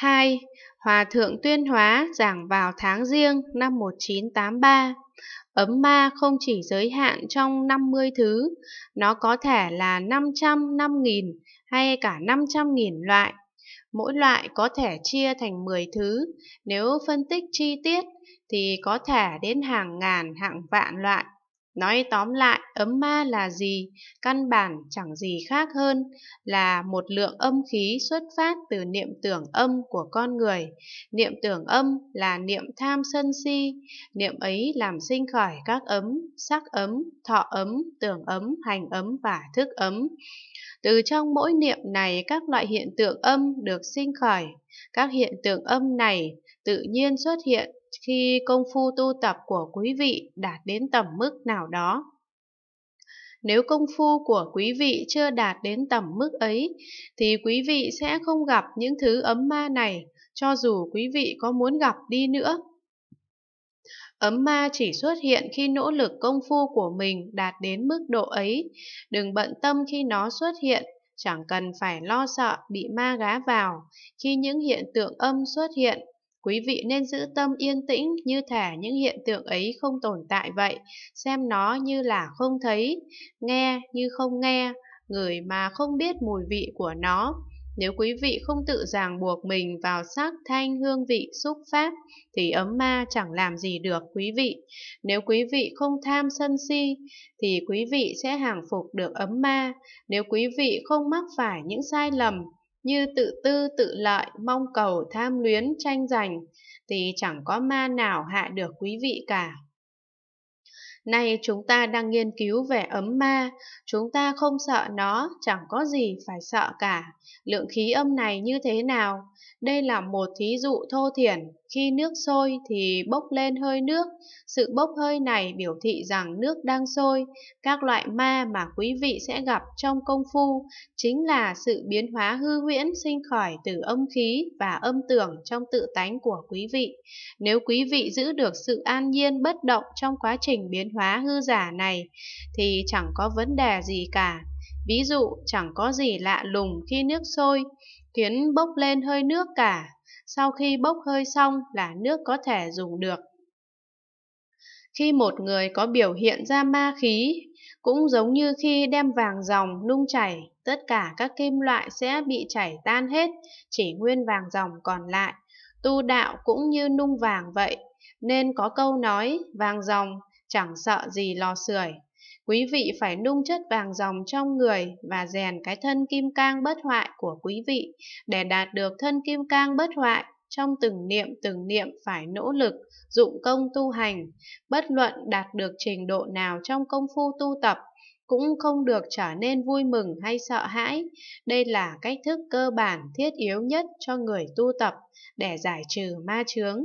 2. Hòa thượng tuyên hóa giảng vào tháng riêng năm 1983. Ấm ma không chỉ giới hạn trong 50 thứ, nó có thể là 500, 5.000 hay cả 500.000 loại. Mỗi loại có thể chia thành 10 thứ, nếu phân tích chi tiết thì có thể đến hàng ngàn, hàng vạn loại. Nói tóm lại, ấm ma là gì? Căn bản chẳng gì khác hơn là một lượng âm khí xuất phát từ niệm tưởng âm của con người. Niệm tưởng âm là niệm tham sân si, niệm ấy làm sinh khởi các ấm, sắc ấm, thọ ấm, tưởng ấm, hành ấm và thức ấm. Từ trong mỗi niệm này các loại hiện tượng âm được sinh khởi. Các hiện tượng âm này tự nhiên xuất hiện khi công phu tu tập của quý vị đạt đến tầm mức nào đó. Nếu công phu của quý vị chưa đạt đến tầm mức ấy, thì quý vị sẽ không gặp những thứ ấm ma này, cho dù quý vị có muốn gặp đi nữa. Ấm ma chỉ xuất hiện khi nỗ lực công phu của mình đạt đến mức độ ấy. Đừng bận tâm khi nó xuất hiện, chẳng cần phải lo sợ bị ma gá vào khi những hiện tượng âm xuất hiện Quý vị nên giữ tâm yên tĩnh như thể những hiện tượng ấy không tồn tại vậy, xem nó như là không thấy, nghe như không nghe, ngửi mà không biết mùi vị của nó. Nếu quý vị không tự ràng buộc mình vào sắc, thanh, hương vị, xúc pháp, thì ấm ma chẳng làm gì được quý vị. Nếu quý vị không tham sân si, thì quý vị sẽ hàng phục được ấm ma. Nếu quý vị không mắc phải những sai lầm, như tự tư tự lợi mong cầu tham luyến tranh giành thì chẳng có ma nào hại được quý vị cả Nay chúng ta đang nghiên cứu về ấm ma, chúng ta không sợ nó, chẳng có gì phải sợ cả. Lượng khí âm này như thế nào? Đây là một thí dụ thô thiển, khi nước sôi thì bốc lên hơi nước, sự bốc hơi này biểu thị rằng nước đang sôi. Các loại ma mà quý vị sẽ gặp trong công phu chính là sự biến hóa hư huyễn sinh khỏi từ âm khí và âm tưởng trong tự tánh của quý vị. Nếu quý vị giữ được sự an nhiên bất động trong quá trình biến hóa hư giả này thì chẳng có vấn đề gì cả. Ví dụ chẳng có gì lạ lùng khi nước sôi, khiến bốc lên hơi nước cả sau khi bốc hơi xong là nước có thể dùng được. Khi một người có biểu hiện ra ma khí, cũng giống như khi đem vàng dòng nung chảy, tất cả các kim loại sẽ bị chảy tan hết, chỉ nguyên vàng dòng còn lại. Tu đạo cũng như nung vàng vậy, nên có câu nói vàng dòng chẳng sợ gì lò sưởi Quý vị phải nung chất vàng dòng trong người và rèn cái thân kim cang bất hoại của quý vị. Để đạt được thân kim cang bất hoại, trong từng niệm từng niệm phải nỗ lực, dụng công tu hành. Bất luận đạt được trình độ nào trong công phu tu tập, cũng không được trở nên vui mừng hay sợ hãi. Đây là cách thức cơ bản thiết yếu nhất cho người tu tập để giải trừ ma chướng.